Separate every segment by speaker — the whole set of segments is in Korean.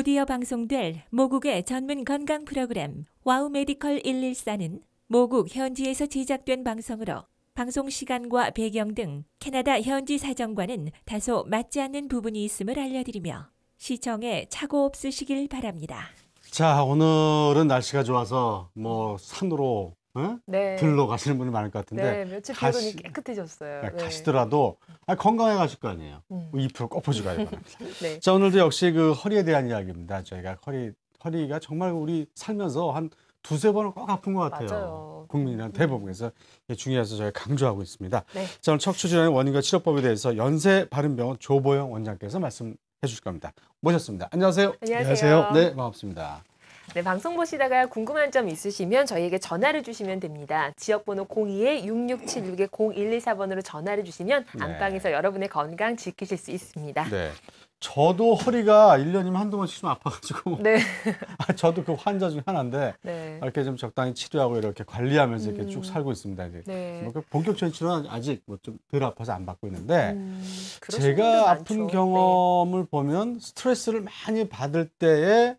Speaker 1: 곧이어 방송될 모국의 전문 건강 프로그램 와우 메디컬 114는 모국 현지에서 제작된 방송으로 방송 시간과 배경 등 캐나다 현지 사정과는 다소 맞지 않는 부분이 있음을 알려드리며 시청에 착오 없으시길 바랍니다.
Speaker 2: 자, 오늘은 날씨가 좋아서 뭐 산으로 네. 들러 가시는 분이 많을 것 같은데 네, 며칠 가시, 이
Speaker 1: 깨끗해졌어요. 네. 네. 가시더라도
Speaker 2: 아, 건강해 가실 거 아니에요. 음. 잎을 꺾어지 가야 바니다 네. 자 오늘도 역시 그 허리에 대한 이야기입니다. 저희가 허리 허리가 정말 우리 살면서 한 두세 번은 꼭 아픈 것 같아요. 국민이란 대부분 그래서 중요해서 저희 강조하고 있습니다. 네. 자 오늘 척추 질환의 원인과 치료법에 대해서 연세 바른병원 조보영 원장께서 말씀해 주실 겁니다. 모셨습니다. 안녕하세요. 안녕하세요. 네 반갑습니다.
Speaker 1: 네, 방송 보시다가 궁금한 점 있으시면 저희에게 전화를 주시면 됩니다. 지역번호 02-6676-0124번으로 전화를 주시면 네. 안방에서 여러분의 건강 지키실 수 있습니다. 네.
Speaker 2: 저도 허리가 1년이면 한두 번씩 좀 아파가지고. 네. 아, 저도 그 환자 중에 하나인데. 네. 이렇게 좀 적당히 치료하고 이렇게 관리하면서 이렇게 음. 쭉 살고 있습니다. 이제. 네. 뭐 그 본격적인 치료는 아직 뭐좀덜 아파서 안 받고 있는데. 음, 제가 아픈 많죠. 경험을 보면 스트레스를 많이 받을 때에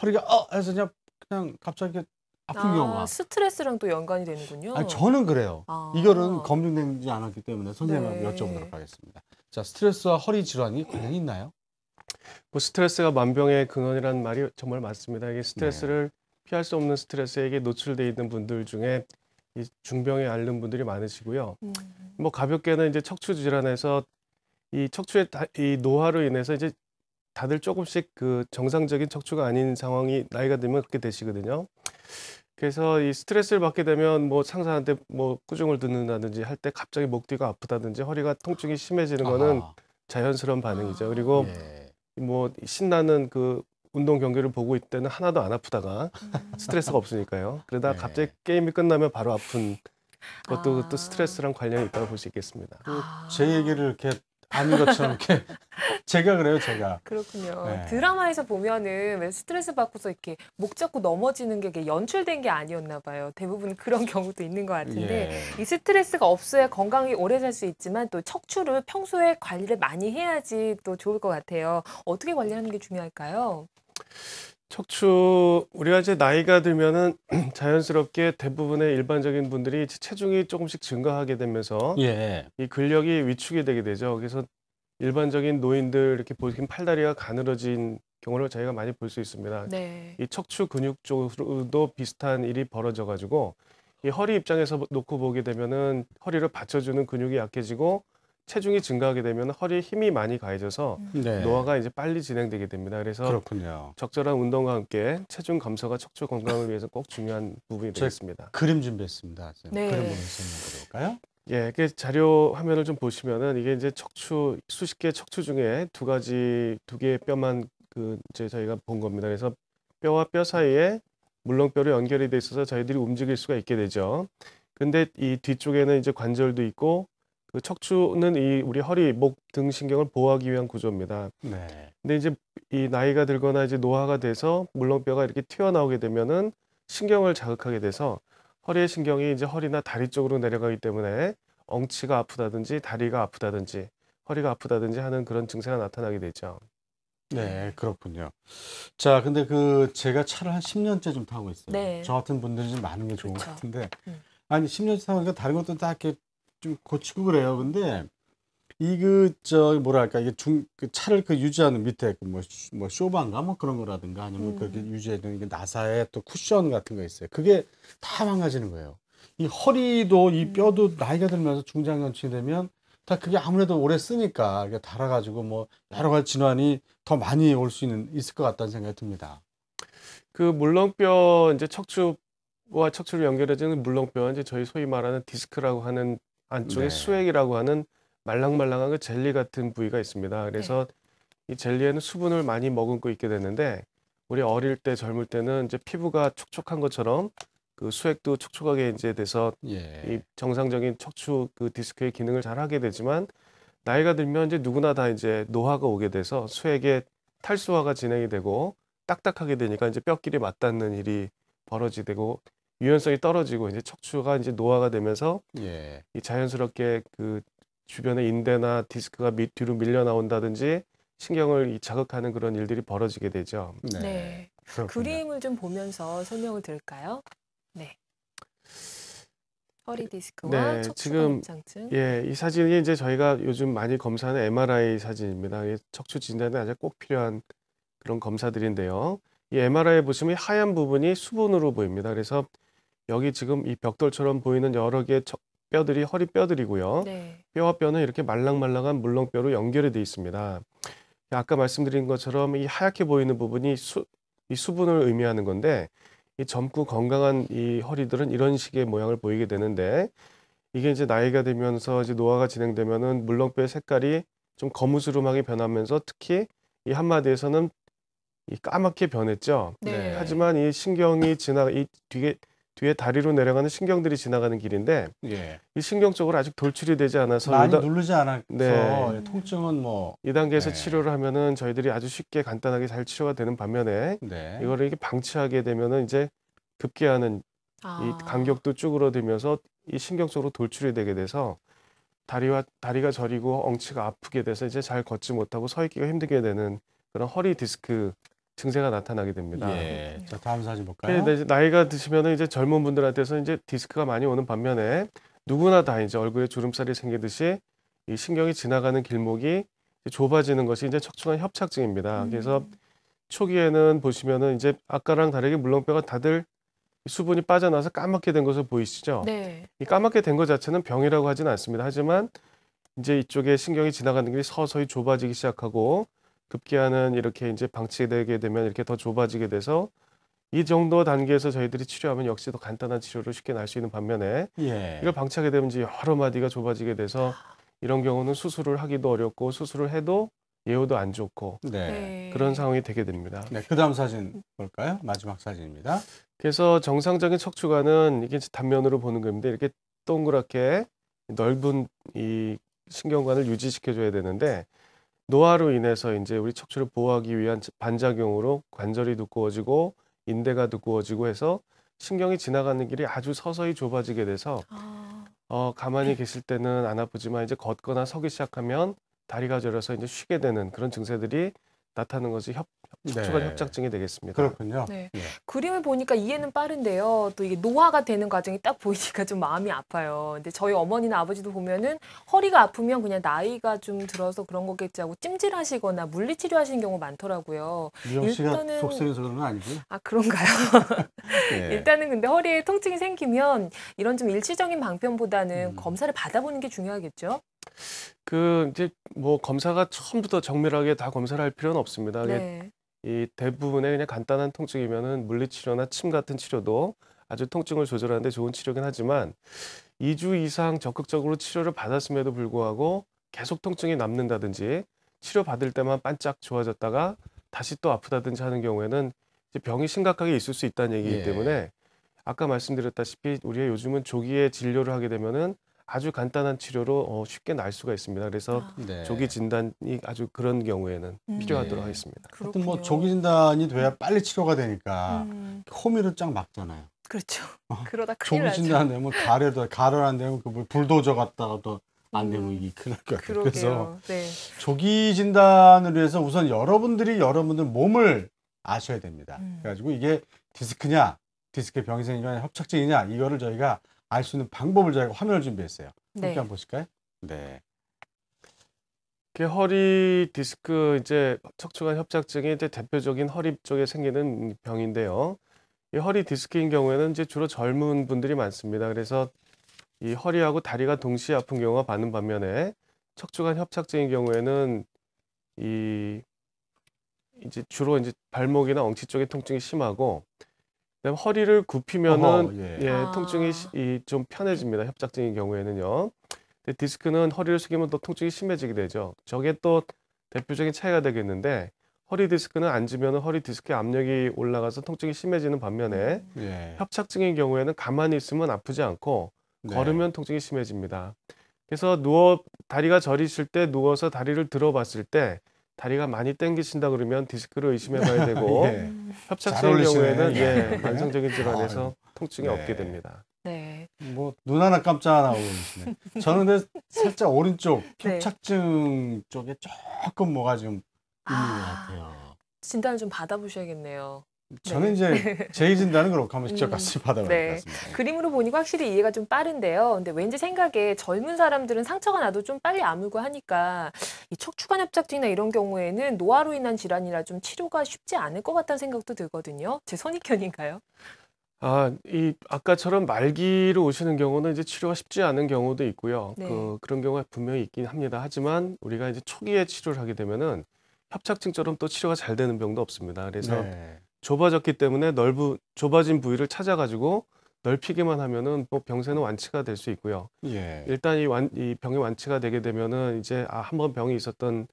Speaker 2: 허리가 어 해서 그냥 그냥 갑자기 아픈 아, 경우가
Speaker 1: 스트레스랑 또 연관이 되는군요. 아니, 저는 그래요. 아. 이거는
Speaker 2: 검증되지 않았기 때문에 선생님한테 네. 여쭤보도록 하겠습니다. 자, 스트레스와 허리 질환이 관련 있나요?
Speaker 3: 뭐 스트레스가 만병의 근원이라 말이 정말 맞습니다. 이게 스트레스를 네. 피할 수 없는 스트레스에게 노출돼 있는 분들 중에 이 중병에 앓는 분들이 많으시고요. 음. 뭐 가볍게는 이제 척추 질환에서 이 척추의 이 노화로 인해서 이제 다들 조금씩 그 정상적인 척추가 아닌 상황이 나이가 들면 그렇게 되시거든요. 그래서 이 스트레스를 받게 되면 뭐 상사한테 뭐 꾸중을 듣는다든지 할 때 갑자기 목 뒤가 아프다든지 허리가 통증이 심해지는 거는 아하. 자연스러운 반응이죠. 그리고 예. 뭐 신나는 그 운동 경기를 보고 있때는 하나도 안 아프다가 음. 스트레스가 없으니까요. 그러다 네. 갑자기 게임이 끝나면 바로 아픈 것도 아. 그 또 스트레스랑 관련이 있다고 볼 수 있겠습니다.
Speaker 2: 아. 그 제 얘기를 이렇게 아인 것처럼 이렇게 제가 그래요, 제가.
Speaker 1: 그렇군요. 네. 드라마에서 보면은 왜 스트레스 받고서 이렇게 목 잡고 넘어지는 게 연출된 게 아니었나 봐요. 대부분 그런 경우도 있는 것 같은데 예. 이 스트레스가 없어야 건강이 오래 살 수 있지만 또 척추를 평소에 관리를 많이 해야지 또 좋을 것 같아요. 어떻게 관리하는 게 중요할까요?
Speaker 3: 척추 우리가 이제 나이가 들면은 자연스럽게 대부분의 일반적인 분들이 체중이 조금씩 증가하게 되면서 예. 이 근력이 위축이 되게 되죠. 그래서 일반적인 노인들 이렇게 보시면 팔다리가 가늘어진 경우를 저희가 많이 볼 수 있습니다. 네. 이 척추 근육 쪽으로도 비슷한 일이 벌어져 가지고 이 허리 입장에서 놓고 보게 되면은 허리를 받쳐주는 근육이 약해지고 체중이 증가하게 되면 허리에 힘이 많이 가해져서 네. 노화가 이제 빨리 진행되게 됩니다. 그래서
Speaker 2: 그렇군요.
Speaker 3: 적절한 운동과 함께 체중 감소가 척추 건강을 위해서 꼭 중요한 부분이 되겠습니다. 그림 준비했습니다. 네. 네. 그림 보면
Speaker 2: 설명드까요
Speaker 3: 예, 그 자료 화면을 좀 보시면은 이게 이제 척추 수십 개 척추 중에 두 가지 두 개의 뼈만 그 이제 저희가 본 겁니다. 그래서 뼈와 뼈 사이에 물렁뼈로 연결이 돼 있어서 저희들이 움직일 수가 있게 되죠. 근데 이 뒤쪽에는 이제 관절도 있고 그 척추는 이 우리 허리, 목, 등 신경을 보호하기 위한 구조입니다. 네. 근데 이제 이 나이가 들거나 이제 노화가 돼서 물렁뼈가 이렇게 튀어나오게 되면은 신경을 자극하게 돼서 허리의 신경이 이제 허리나 다리 쪽으로 내려가기 때문에 엉치가 아프다든지 다리가 아프다든지 허리가 아프다든지 하는 그런 증세가 나타나게 되죠. 네,
Speaker 2: 그렇군요. 자, 근데 그 제가 차를 한 10년째 좀 타고 있어요. 네. 저 같은 분들이 좀 많은 게 좋은 그쵸. 것 같은데. 음. 아니 10년째 타니까 다른 것도 다 이렇게 좀 고치고 그래요. 근데 이그저 뭐랄까 이게 중 그 차를 그 유지하는 밑에 그뭐 뭐 쇼반가 뭐, 뭐 그런 거라든가 아니면 음. 그렇게 유지해주는 게나사에또 쿠션 같은 거 있어요. 그게 다 망가지는 거예요. 이 허리도 이 음. 뼈도 음. 나이가 들면서 중장년층이 되면 다 그게 아무래도 오래 쓰니까 이게 달아가지고 뭐 여러 가지 진환이 더 많이 올 수 있는 있을 것 같다는 생각이 듭니다.
Speaker 3: 그 물렁뼈 이제 척추와 척추를 연결해주는 물렁뼈 이제 저희 소위 말하는 디스크라고 하는 안쪽에 네. 수액이라고 하는 말랑말랑한 그 젤리 같은 부위가 있습니다. 그래서 네. 이 젤리에는 수분을 많이 머금고 있게 되는데 우리 어릴 때 젊을 때는 이제 피부가 촉촉한 것처럼 그 수액도 촉촉하게 이제 돼서 예. 이 정상적인 척추 그 디스크의 기능을 잘 하게 되지만 나이가 들면 이제 누구나 다 이제 노화가 오게 돼서 수액의 탈수화가 진행이 되고 딱딱하게 되니까 이제 뼈끼리 맞닿는 일이 벌어지고 되 유연성이 떨어지고 이제 척추가 이제 노화가 되면서 예. 이 자연스럽게 그 주변의 인대나 디스크가 밑 뒤로 밀려 나온다든지 신경을 자극하는 그런 일들이 벌어지게 되죠. 네. 네.
Speaker 1: 그림을 좀 보면서 설명을 드릴까요? 네. 허리 그 디스크와 네, 척추 지금 협장증. 예, 이
Speaker 3: 사진이 이제 저희가 요즘 많이 검사하는 MRI 사진입니다. 척추 진단에 아주 꼭 필요한 그런 검사들인데요. 이 MRI에 보시면 하얀 부분이 수분으로 보입니다. 그래서 여기 지금 이 벽돌처럼 보이는 여러 개의 뼈들이 허리 뼈들이고요. 네. 뼈와 뼈는 이렇게 말랑말랑한 물렁뼈로 연결이 되어 있습니다. 아까 말씀드린 것처럼 이 하얗게 보이는 부분이 수, 이 수분을 의미하는 건데 이 젊고 건강한 이 허리들은 이런 식의 모양을 보이게 되는데 이게 이제 나이가 되면서 이제 노화가 진행되면은 물렁뼈의 색깔이 좀 거무스름하게 변하면서 특히 이 한마디에서는 이 까맣게 변했죠. 네. 하지만 이 신경이 지나 이 뒤에 뒤에 다리로 내려가는 신경들이 지나가는 길인데 예. 이 신경 쪽으로 아직 돌출이 되지 않아서 많이 2단, 누르지 않아서 네. 예,
Speaker 2: 통증은 뭐
Speaker 3: 이 단계에서 네. 치료를 하면은 저희들이 아주 쉽게 간단하게 잘 치료가 되는 반면에 네. 이거를 이렇게 방치하게 되면은 이제 급기야는 아. 이 간격도 쭈그러들면서 이 신경 쪽으로 돌출이 되게 돼서 다리와 다리가 저리고 엉치가 아프게 돼서 이제 잘 걷지 못하고 서 있기가 힘들게 되는 그런 허리 디스크 증세가 나타나게 됩니다. 예.
Speaker 2: 자, 다음 사진 볼까요? 네,
Speaker 3: 나이가 드시면 이제 젊은 분들한테서 이제 디스크가 많이 오는 반면에 누구나 다 이제 얼굴에 주름살이 생기듯이 이 신경이 지나가는 길목이 좁아지는 것이 이제 척추관 협착증입니다. 음. 그래서 초기에는 보시면은 이제 아까랑 다르게 물렁뼈가 다들 수분이 빠져나서 까맣게 된 것을 보이시죠? 네. 이 까맣게 된 것 자체는 병이라고 하지는 않습니다. 하지만 이제 이쪽에 신경이 지나가는 길이 서서히 좁아지기 시작하고 급기야는 이렇게 이제 방치되게 되면 이렇게 더 좁아지게 돼서 이 정도 단계에서 저희들이 치료하면 역시 더 간단한 치료를 쉽게 날 수 있는 반면에 예. 이걸 방치하게 되면 이제 여러 마디가 좁아지게 돼서 이런 경우는 수술을 하기도 어렵고 수술을 해도 예후도 안 좋고 네. 그런 상황이 되게 됩니다. 네, 그다음
Speaker 2: 사진 볼까요? 마지막 사진입니다.
Speaker 3: 그래서 정상적인 척추관은 이게 단면으로 보는 겁니다. 이렇게 동그랗게 넓은 이 신경관을 유지시켜줘야 되는데 노화로 인해서 이제 우리 척추를 보호하기 위한 반작용으로 관절이 두꺼워지고 인대가 두꺼워지고 해서 신경이 지나가는 길이 아주 서서히 좁아지게 돼서 아. 어, 가만히 계실 때는 안 아프지만 이제 걷거나 서기 시작하면 다리가 저려서 이제 쉬게 되는 그런 증세들이 나타나는 것이 척추관 네. 협착증이 되겠습니다. 그렇군요. 네. 네.
Speaker 1: 그림을 보니까 이해는 빠른데요. 또 이게 노화가 되는 과정이 딱 보이니까 좀 마음이 아파요. 근데 저희 어머니나 아버지도 보면은 허리가 아프면 그냥 나이가 좀 들어서 그런 거겠지 하고 찜질하시거나 물리치료 하시는 경우 많더라고요. 일단은 속상해서
Speaker 2: 그런 건아니고아 그런가요? 네.
Speaker 1: 일단은 근데 허리에 통증이 생기면 이런 좀 일시적인 방편보다는 음. 검사를 받아보는 게 중요하겠죠.
Speaker 3: 그 이제 뭐 검사가 처음부터 정밀하게 다 검사를 할 필요는 없습니다. 네. 이 대부분의 그냥 간단한 통증이면은 물리치료나 침 같은 치료도 아주 통증을 조절하는데 좋은 치료긴 하지만 2주 이상 적극적으로 치료를 받았음에도 불구하고 계속 통증이 남는다든지 치료 받을 때만 반짝 좋아졌다가 다시 또 아프다든지 하는 경우에는 병이 심각하게 있을 수 있다는 얘기이기 예. 때문에 아까 말씀드렸다시피 우리가 요즘은 조기에 진료를 하게 되면은 아주 간단한 치료로 어, 쉽게 날 수가 있습니다. 그래서 아. 네. 조기 진단이 아주 그런 경우에는 음. 필요하도록 네. 하겠습니다.
Speaker 2: 하여튼 뭐 조기 진단이 돼야 음. 빨리 치료가 되니까 음. 호미로 쫙 막잖아요. 그렇죠. 어?
Speaker 1: 그러다 큰일 조기 진단 안
Speaker 2: 되면 가래도 가래를 안 되면 그 뭐 불도저 갔다가 또안 되면 음. 이게 큰일 날 것 같아요. 그래서 네. 조기 진단을 위해서 우선 여러분들이 여러분들 몸을 아셔야 됩니다. 음. 그래가지고 이게 디스크냐, 디스크 병이 생기냐, 협착증이냐 이거를 저희가 알수 있는 방법을 저희가 화면을 준비했어요. 함께 네. 한번 보실까요? 네.
Speaker 3: 그 허리 디스크 이제 척추관 협착증이 이제 대표적인 허리 쪽에 생기는 병인데요. 이 허리 디스크인 경우에는 이제 주로 젊은 분들이 많습니다. 그래서 이 허리하고 다리가 동시에 아픈 경우가 많은 반면에 척추관 협착증인 경우에는 이 이제 주로 이제 발목이나 엉치 쪽에 통증이 심하고 그다음 허리를 굽히면은 어허, 예. 예 아. 통증이 이, 좀 편해집니다. 협착증인 경우에는요. 근데 디스크는 허리를 숙이면 또 통증이 심해지게 되죠. 저게 또 대표적인 차이가 되겠는데 허리 디스크는 앉으면 허리 디스크에 압력이 올라가서 통증이 심해지는 반면에 예. 협착증인 경우에는 가만히 있으면 아프지 않고 네. 걸으면 통증이 심해집니다. 그래서 누워 다리가 저리실 때 누워서 다리를 들어봤을 때 다리가 많이 땡기신다 그러면 디스크를 의심해봐야 되고 예. 협착성인 경우에는 예. 예, 만성적인 질환에서 아, 통증이 네. 없게 됩니다.
Speaker 2: 네. 뭐눈 하나 깜짝 안 하고 계시네. 저는 살짝 오른쪽 네. 협착증 네. 쪽에 조금 뭐가 좀 있는 아, 것 같아요.
Speaker 1: 진단을 좀 받아보셔야겠네요. 저는 네. 이제 제이
Speaker 2: 진다는 그렇고 한번 직접 음. 같이 받아봐야 네. 것
Speaker 1: 같습니다. 네. 그림으로 보니까 확실히 이해가 좀 빠른데요. 근데 왠지 생각에 젊은 사람들은 상처가 나도 좀 빨리 아물고 하니까 이 척추관 협착증이나 이런 경우에는 노화로 인한 질환이라 좀 치료가 쉽지 않을 것 같다는 생각도 들거든요. 제 선입견인가요?
Speaker 3: 아, 이 아까처럼 말기로 오시는 경우는 이제 치료가 쉽지 않은 경우도 있고요. 네. 그 그런 경우가 분명히 있긴 합니다. 하지만 우리가 이제 초기에 치료를 하게 되면은 협착증처럼 또 치료가 잘 되는 병도 없습니다. 그래서 네. 좁아졌기 때문에 넓은 좁아진 부위를 찾아가지고 넓히기만 하면은 뭐 병세는 완치가 될 수 있고요. 예. 일단 이, 완, 이 병이 완치가 되게 되면은 이제 아 한번 병이 있었던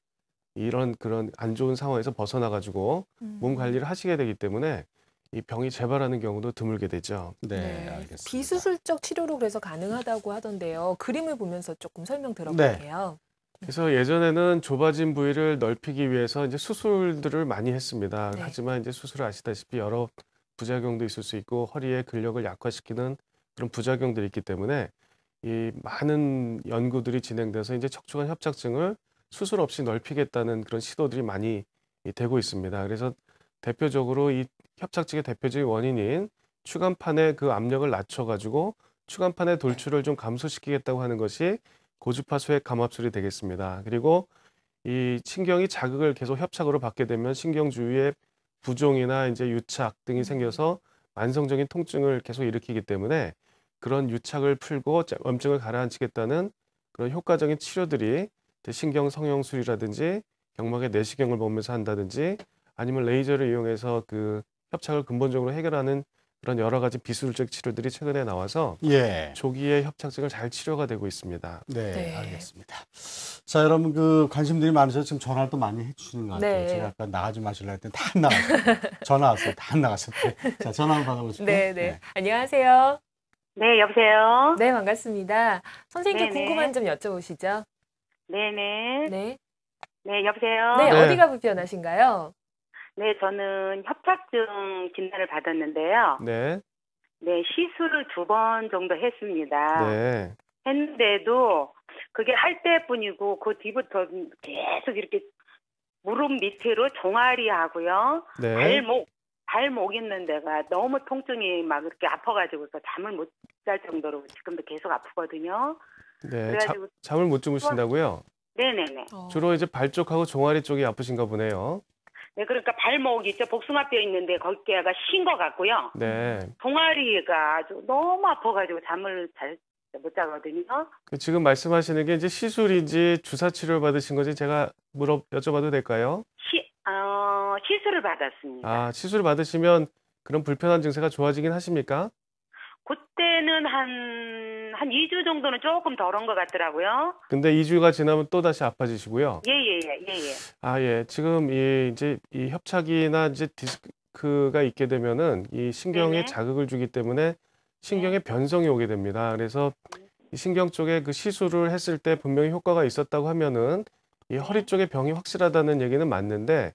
Speaker 3: 이런 그런 안 좋은 상황에서 벗어나 가지고 음. 몸 관리를 하시게 되기 때문에 이 병이 재발하는 경우도 드물게 되죠. 네, 네,
Speaker 1: 알겠습니다. 비수술적 치료로 그래서 가능하다고 하던데요. 그림을 보면서 조금 설명 들어볼게요. 네.
Speaker 3: 그래서 예전에는 좁아진 부위를 넓히기 위해서 이제 수술들을 많이 했습니다. 네. 하지만 이제 수술 을 아시다시피 여러 부작용도 있을 수 있고 허리의 근력을 약화시키는 그런 부작용들이 있기 때문에 이 많은 연구들이 진행돼서 이제 척추관 협착증을 수술 없이 넓히겠다는 그런 시도들이 많이 되고 있습니다. 그래서 대표적으로 이 협착증의 대표적인 원인인 추간판에그 압력을 낮춰가지고 추간판의 돌출을 좀 감소시키겠다고 하는 것이 고주파수액 감압술이 되겠습니다. 그리고 이 신경이 자극을 계속 협착으로 받게 되면 신경 주위에 부종이나 이제 유착 등이 생겨서 만성적인 통증을 계속 일으키기 때문에 그런 유착을 풀고 염증을 가라앉히겠다는 그런 효과적인 치료들이 신경 성형술이라든지 경막의 내시경을 보면서 한다든지 아니면 레이저를 이용해서 그 협착을 근본적으로 해결하는 그런 여러 가지 비술적 치료들이 최근에 나와서 예. 조기에 협착증을 잘 치료가 되고 있습니다. 네, 네.
Speaker 2: 알겠습니다. 자, 여러분 그 관심들이 많으셔서 지금 전화를 또 많이 해주시는 것 같아요. 네. 제가 아까 나가지 마실라 했더니 다안 나갔어요. 전화 왔어요. 다안 나갔어요. 자, 전화 한번 받아보시죠. 네, 네,
Speaker 1: 네. 안녕하세요. 네, 여보세요. 네, 반갑습니다. 선생님께 네, 네 궁금한 점 여쭤보시죠.
Speaker 4: 네네. 네. 네. 네, 여보세요. 네, 어디가 불편하신가요? 네, 저는 협착증 진단을 받았는데요. 네. 네, 시술을 두 번 정도 했습니다. 네. 했는데도 그게 할 때뿐이고 그 뒤부터 계속 이렇게 무릎 밑으로 종아리 하고요. 네. 발목 발목 있는 데가 너무 통증이 막 이렇게 아파가지고서 잠을 못 잘 정도로 지금도 계속 아프거든요.
Speaker 3: 네, 자, 잠을 못 주무신다고요?
Speaker 4: 네네네. 네, 네. 어. 주로
Speaker 3: 이제 발 쪽하고 종아리 쪽이 아프신가 보네요.
Speaker 4: 네, 그러니까 발목이 있죠. 복숭아뼈 있는데 거기가 쉰것 같고요. 네. 동아리가 아주 너무 아파가지고 잠을 잘 못 자거든요.
Speaker 3: 그 지금 말씀하시는 게 이제 시술인지 주사 치료를 받으신 건지 제가 물어 여쭤봐도 될까요?
Speaker 4: 시, 어, 시술을 받았습니다.
Speaker 3: 아, 시술을 받으시면 그런 불편한 증세가 좋아지긴 하십니까?
Speaker 4: 그때는 한한 2주 정도는 조금 덜한 것 같더라고요.
Speaker 3: 근데 2주가 지나면 또 다시 아파지시고요. 예,
Speaker 4: 예, 예, 예. 예.
Speaker 3: 아, 예. 지금 이 이제 이 협착이나 이제 디스크가 있게 되면은 이 신경에 네네. 자극을 주기 때문에 신경에 네. 변성이 오게 됩니다. 그래서 음. 이 신경 쪽에 그 시술을 했을 때 분명히 효과가 있었다고 하면은 이 허리 네. 쪽에 병이 확실하다는 얘기는 맞는데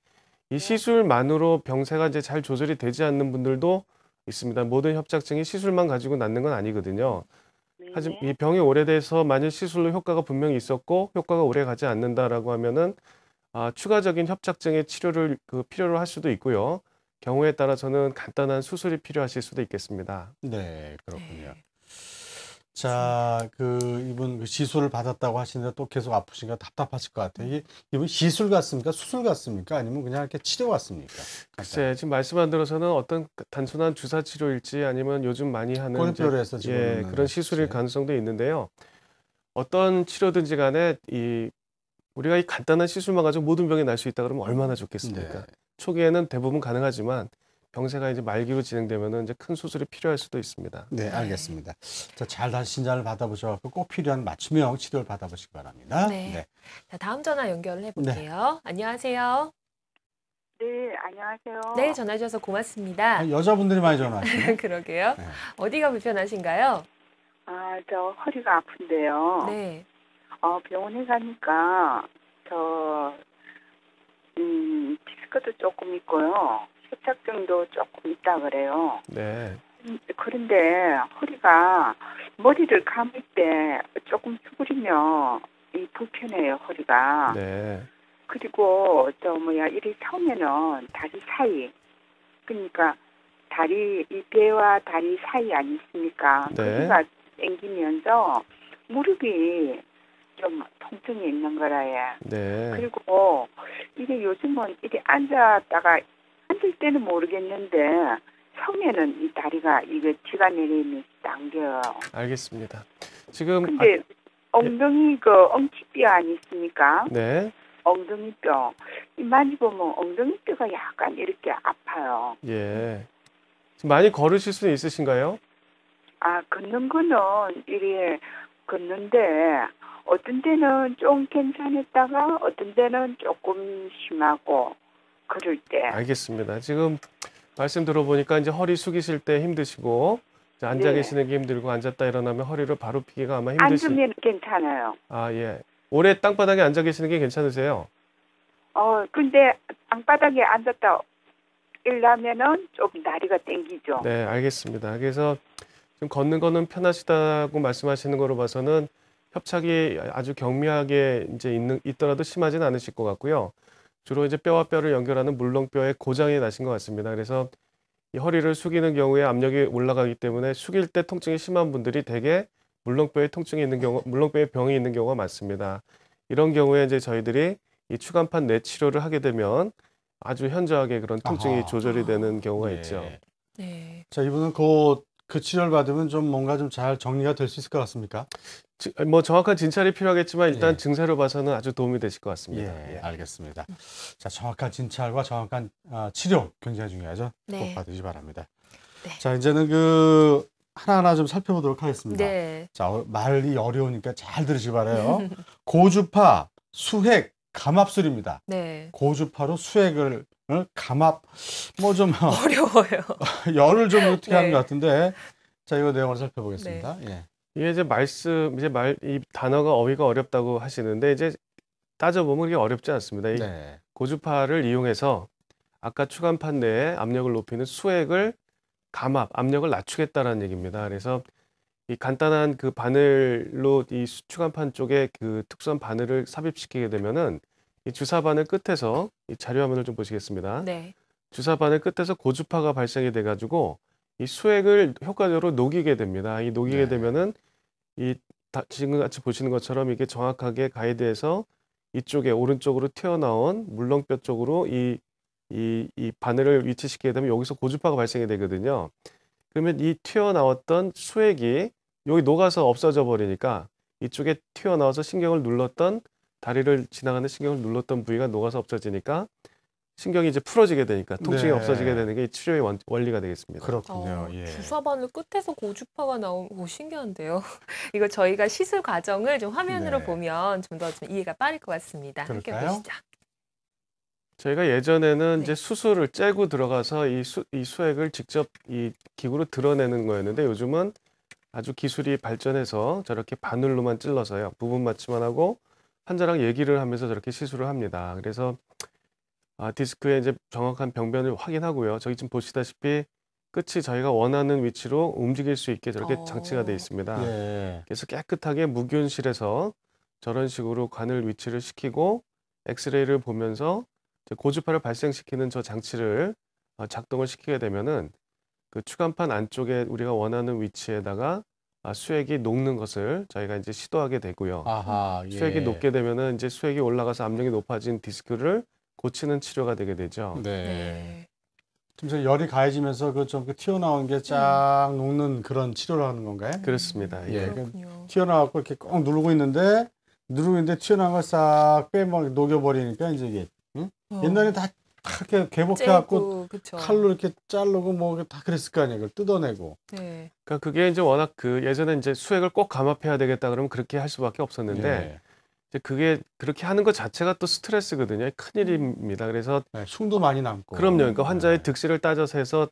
Speaker 3: 이 네. 시술만으로 병세가 이제 잘 조절이 되지 않는 분들도 있습니다. 모든 협착증이 시술만 가지고 낫는 건 아니거든요. 하지만 네. 이 병이 오래돼서 만일 시술로 효과가 분명히 있었고 효과가 오래 가지 않는다라고 하면은 아, 추가적인 협착증의 치료를 그 필요로 할 수도 있고요. 경우에 따라서는 간단한 수술이 필요하실 수도 있겠습니다.
Speaker 2: 네, 그렇군요. 네. 자, 그 이분 그 시술을 받았다고 하시는데 또 계속 아프시니까 답답하실 것 같아요. 이게 이분 시술 같습니까? 수술 같습니까? 아니면 그냥 이렇게 치료 같습니까?
Speaker 3: 글쎄, 지금 말씀안들어서는 어떤 단순한 주사 치료일지 아니면 요즘 많이 하는 골뼈로 서 지금 예, 그런 시술일 가능성도 있는데요. 어떤 치료든지 간에 이 우리가 이 간단한 시술만 가지고 모든 병이 날 수 있다 그러면 얼마나 좋겠습니까? 네. 초기에는 대부분 가능하지만 병세가 이제 말기로 진행되면 이제 큰 수술이 필요할 수도 있습니다. 네, 알겠습니다.
Speaker 2: 자, 잘 다시 진단을 받아보셔서 꼭 필요한 맞춤형 치료를 받아보시기 바랍니다. 네. 네.
Speaker 1: 자, 다음 전화 연결을 해볼게요. 네. 안녕하세요. 네, 안녕하세요. 네, 전화 주셔서 고맙습니다. 아,
Speaker 2: 여자분들이 많이 전화하시네요.
Speaker 1: 그러게요. 네. 어디가 불편하신가요?
Speaker 4: 아, 저 허리가 아픈데요. 네. 어, 병원에 가니까 저 음, 디스크도 조금 있고요. 협착증도 조금 있다 그래요. 네. 그런데 허리가 머리를 감을 때 조금 수그리면 이 불편해요 허리가. 네. 그리고 저 뭐야 이리 서면은 다리 사이 그러니까 다리 이 배와 다리 사이 아니십니까? 네. 허리가 앵기면서 무릎이 좀 통증이 있는 거라예. 네. 그리고 이게 요즘은 이게 앉았다가 힘들 때는 모르겠는데 처음에는 이 다리가 이게 티가 내리면서 당겨요.
Speaker 3: 알겠습니다. 지금 근데 아,
Speaker 4: 예. 엉덩이 예. 그 엉치뼈 안 있습니까? 네. 엉덩이뼈 이 많이 보면 엉덩이뼈가 약간 이렇게 아파요.
Speaker 3: 예. 많이 걸으실 수 있으신가요?
Speaker 4: 아 걷는 거는 이래 걷는데 어떤 때는 좀 괜찮았다가 어떤 때는 조금 심하고 그럴 때.
Speaker 3: 알겠습니다. 지금 말씀 들어보니까 이제 허리 숙이실 때 힘드시고 앉아 네. 계시는 게 힘들고 앉았다 일어나면 허리를 바로 피기가 아마 힘드시. 앉으면
Speaker 4: 괜찮아요.
Speaker 3: 아 예. 오래 땅바닥에 앉아 계시는 게 괜찮으세요?
Speaker 4: 어 근데 땅바닥에 앉았다 일나면은 조금 다리가 땡기죠.
Speaker 3: 네 알겠습니다. 그래서 좀 걷는 거는 편하시다고 말씀하시는 거로 봐서는 협착이 아주 경미하게 이제 있는 있더라도 심하진 않으실 것 같고요. 주로 이제 뼈와 뼈를 연결하는 물렁뼈에 고장이 나신 것 같습니다. 그래서 이 허리를 숙이는 경우에 압력이 올라가기 때문에 숙일 때 통증이 심한 분들이 대개 물렁뼈에 통증이 있는 경우, 물렁뼈에 병이 있는 경우가 많습니다. 이런 경우에 이제 저희들이 이 추간판 내치료를 하게 되면 아주 현저하게 그런 통증이 아하. 조절이 되는 경우가 네. 있죠.
Speaker 2: 네. 자, 이분은 그, 그 치료를
Speaker 3: 받으면 좀 뭔가 좀 잘 정리가 될 수 있을 것 같습니까? 뭐 정확한 진찰이 필요하겠지만 일단 예. 증세로
Speaker 2: 봐서는 아주 도움이 되실 것 같습니다. 예, 예. 알겠습니다. 자, 정확한 진찰과 정확한 아, 치료 굉장히 중요하죠. 네. 꼭 받으시 바랍니다. 네. 자, 이제는 그 하나하나 좀 살펴보도록 하겠습니다. 네. 자, 어, 말이 어려우니까 잘들으시 바래요. 고주파, 수핵, 감압술입니다. 네. 고주파로 수액을 감압 뭐 좀 어려워요. 열을 좀 어떻게 네. 하는 것 같은데 자 이거
Speaker 3: 내용을 살펴보겠습니다. 네. 예. 이게 이제 말씀 이제 말 이 단어가 어휘가 어렵다고 하시는데 이제 따져보면 이게 어렵지 않습니다. 이 네. 고주파를 이용해서 아까 추간판 내에 압력을 높이는 수액을 감압, 압력을 낮추겠다라는 얘기입니다. 그래서 이 간단한 그 바늘로 이 추간판 쪽에 그 특수한 바늘을 삽입시키게 되면은 이 주사 바늘 끝에서 이 자료 화면을 좀 보시겠습니다. 네. 주사 바늘 끝에서 고주파가 발생이 돼 가지고 이 수액을 효과적으로 녹이게 됩니다. 이 녹이게 네. 되면은 이 다, 지금 같이 보시는 것처럼 이게 정확하게 가이드에서 이쪽에 오른쪽으로 튀어나온 물렁뼈 쪽으로 이, 이, 이 바늘을 위치시키게 되면 여기서 고주파가 발생이 되거든요. 그러면 이 튀어나왔던 수액이 여기 녹아서 없어져 버리니까 이쪽에 튀어나와서 신경을 눌렀던 다리를 지나가는 신경을 눌렀던 부위가 녹아서 없어지니까 신경이 이제 풀어지게 되니까 통증이 네. 없어지게 되는 게 치료의 원, 리가 되겠습니다.
Speaker 2: 그렇군요. 어, 예.
Speaker 1: 주사바늘 끝에서 고주파가 나오고 신기한데요. 이거 저희가 시술 과정을 좀 화면으로 네. 보면 좀더좀 이해가 빠를 것 같습니다. 그럴까요? 함께 보시죠.
Speaker 3: 저희가 예전에는 네. 이제 수술을 째고 들어가서 이, 수, 이 수액을 직접 이 기구로 드러내는 거였는데 요즘은 아주 기술이 발전해서 저렇게 바늘로만 찔러서요. 부분 맞춤만 하고 환자랑 얘기를 하면서 저렇게 시술을 합니다. 그래서 아, 디스크에 이제 정확한 병변을 확인하고요. 저기 지금 보시다시피 끝이 저희가 원하는 위치로 움직일 수 있게 저렇게 어. 장치가 되어 있습니다. 예. 그래서 깨끗하게 무균실에서 저런 식으로 관을 위치를 시키고 엑스레이를 보면서 고주파를 발생시키는 저 장치를 어, 작동을 시키게 되면은 그 추간판 안쪽에 우리가 원하는 위치에다가 아, 수액이 녹는 것을 저희가 이제 시도하게 되고요.
Speaker 2: 아하, 예. 수액이 녹게
Speaker 3: 되면은 이제 수액이 올라가서 압력이 높아진 디스크를 고치는 치료가 되게 되죠. 네. 네.
Speaker 2: 좀전 열이 가해지면서 그좀그 그 튀어나온 게쫙 음. 녹는 그런 치료를 하는 건가요? 그렇습니다. 예. 예. 튀어나왔고 이렇게 꼭 누르고 있는데 누르고 있는데 튀어나온 걸싹 빼막 녹여버리니까 이제 이게 응? 어. 옛날에 다 이렇게 개복해갖고 칼로 이렇게 자르고 뭐 다 그랬을 거 아니에요. 그걸 뜯어내고. 네. 그러니까 그게 이제
Speaker 3: 워낙 그 예전에 이제 수액을 꼭 감압해야 되겠다 그러면 그렇게 할 수밖에 없었는데 네. 그게 그렇게 하는 것 자체가 또 스트레스거든요. 큰 일입니다. 그래서 네, 숨도 많이 남고. 그럼요. 그러니까 환자의 네. 득실을 따져서 해서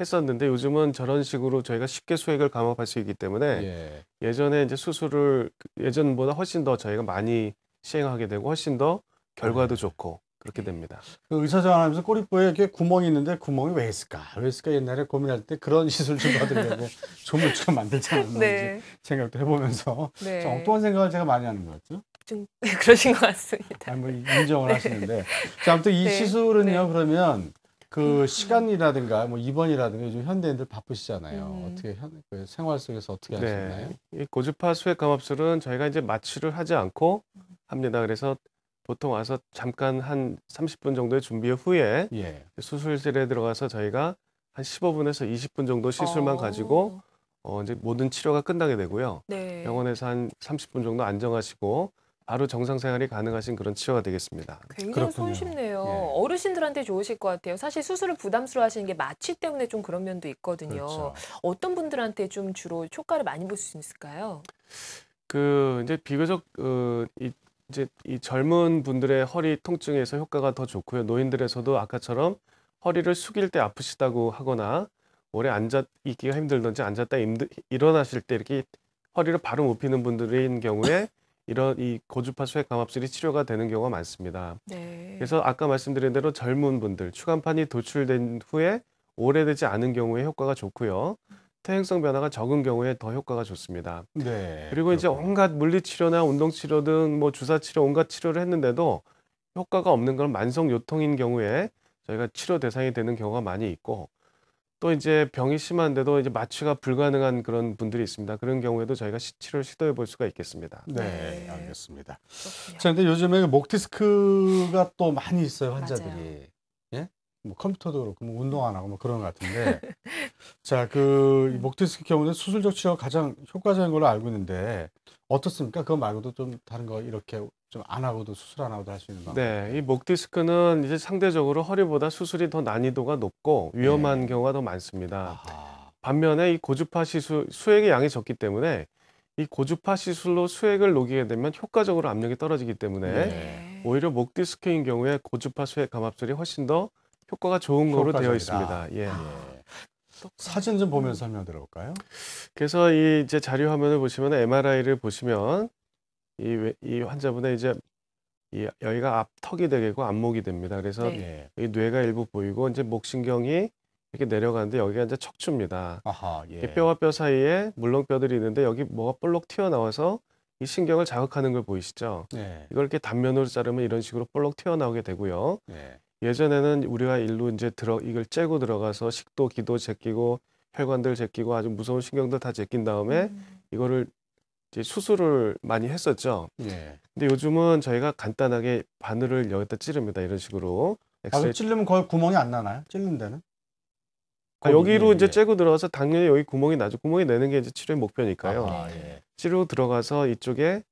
Speaker 3: 했었는데 요즘은 저런 식으로 저희가 쉽게 수액을 감압할 수 있기 때문에 예. 전에 이제 수술을 예전보다 훨씬 더 저희가 많이 시행하게 되고 훨씬 더 결과도 네. 좋고 그렇게 됩니다.
Speaker 2: 그 의사생활 하면서 꼬리뼈에 이렇게 구멍이 있는데 구멍이 왜 있을까? 왜 있을까? 옛날에 고민할 때 그런 시술 좀 받으려고 조물처럼 만들지 않았는지 네. 생각도 해보면서 네. 엉뚱한 생각을 제가 많이 하는 것 같죠. 좀 그러신 것 같습니다. 아니, 뭐 인정을 네. 하시는데. 자, 아무튼 이 네. 시술은요, 네. 그러면 그 음. 시간이라든가 뭐 입원이라든가 요즘 현대인들 바쁘시잖아요. 음. 어떻게 현, 그 생활 속에서 어떻게 네. 하셨나요?
Speaker 3: 이 고주파 수액 감압술은 저희가 이제 마취를 하지 않고 합니다. 그래서 보통 와서 잠깐 한 30분 정도의 준비 후에 예. 수술실에 들어가서 저희가 한 15분에서 20분 정도 시술만 오. 어. 가지고 어 이제 모든 치료가 끝나게 되고요. 네. 병원에서 한 30분 정도 안정하시고 바로 정상 생활이 가능하신 그런 치료가 되겠습니다. 굉장히 그렇군요.
Speaker 1: 손쉽네요. 예. 어르신들한테 좋으실 것 같아요. 사실 수술을 부담스러워하시는 게 마취 때문에 좀 그런 면도 있거든요. 그렇죠. 어떤 분들한테 좀 주로 효과를 많이 볼 수 있을까요?
Speaker 3: 그 이제 비교적 어, 이, 이제 이 젊은 분들의 허리 통증에서 효과가 더 좋고요. 노인들에서도 아까처럼 허리를 숙일 때 아프시다고 하거나 오래 앉아 있기가 힘들든지 앉았다 일어나실 때 이렇게 허리를 바로 못 피는 분들인 경우에 이런 이고주파수액 감압술이 치료가 되는 경우가 많습니다. 네. 그래서 아까 말씀드린 대로 젊은 분들 추간판이 도출된 후에 오래되지 않은 경우에 효과가 좋고요. 퇴행성 변화가 적은 경우에 더 효과가 좋습니다. 네, 그리고 그렇구나. 이제 온갖 물리치료나 운동치료 등뭐 주사치료 온갖 치료를 했는데도 효과가 없는 건 만성 요통인 경우에 저희가 치료 대상이 되는 경우가 많이 있고 또 이제 병이 심한데도 이제 마취가 불가능한 그런 분들이 있습니다. 그런 경우에도 저희가 시치를 시도해 볼 수가 있겠습니다. 네, 네. 알겠습니다.
Speaker 2: 그렇군요. 자, 근데 요즘에 그 목 디스크가 또 많이 있어요 환자들이. 맞아요. 예? 뭐 컴퓨터도 그렇고 뭐 운동 안 하고 뭐 그런 것 같은데 자 그 목 디스크 경우는 수술조치가 가장 효과적인 걸로 알고 있는데 어떻습니까? 그거 말고도 좀 다른 거 이렇게 좀안 하고도 수술 안 하고도 할 수 있는 방법.
Speaker 3: 네, 이 목 디스크는 이제 상대적으로 허리보다 수술이 더 난이도가 높고 위험한 네. 경우가 더 많습니다. 아하. 반면에 이 고주파 시술 수액의 양이 적기 때문에 이 고주파 시술로 수액을 녹이게 되면 효과적으로 압력이 떨어지기 때문에 네. 오히려 목 디스크인 경우에 고주파 수액 감압술이 훨씬 더 효과가 좋은 것으로 되어 있습니다. 예, 예. 아.
Speaker 2: 사진 좀 보면서 설명 들어볼까요? 그래서
Speaker 3: 이 이제 자료 화면을 보시면 MRI를 보시면 이, 이 환자분의 이제 이 여기가 앞턱이 되고 안목이 됩니다. 그래서 네. 이 뇌가 일부 보이고 이제 목신경이 이렇게 내려가는데 여기가 이제 척추입니다. 아하, 예. 뼈와 뼈 사이에 물렁뼈들이 있는데 여기 뭐가 볼록 튀어나와서 이 신경을 자극하는 걸 보이시죠? 네. 이걸 이렇게 단면으로 자르면 이런 식으로 볼록 튀어나오게 되고요. 네. 예전에는 우리가 일로 이제 들어 이걸 째고 들어가서 식도, 기도 제끼고 혈관들 제끼고 아주 무서운 신경들 다 제낀 다음에 음. 이거를 이제 수술을 많이 했었죠. 예. 근데 요즘은 저희가 간단하게 바늘을 여기다 찌릅니다. 이런 식으로. 바늘
Speaker 2: 찌르면 거의 구멍이 안 나나요? 찔른 데는? 아, 여기로 예, 이제 예.
Speaker 3: 째고 들어가서 당연히 여기 구멍이 나죠. 구멍이 내는 게 이제 치료의 목표니까요. 예. 찌르고 들어가서 이쪽에